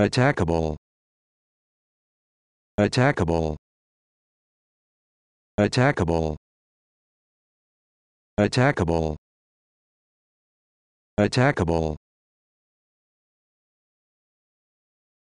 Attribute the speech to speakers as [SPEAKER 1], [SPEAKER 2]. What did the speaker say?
[SPEAKER 1] attackable attackable attackable attackable attackable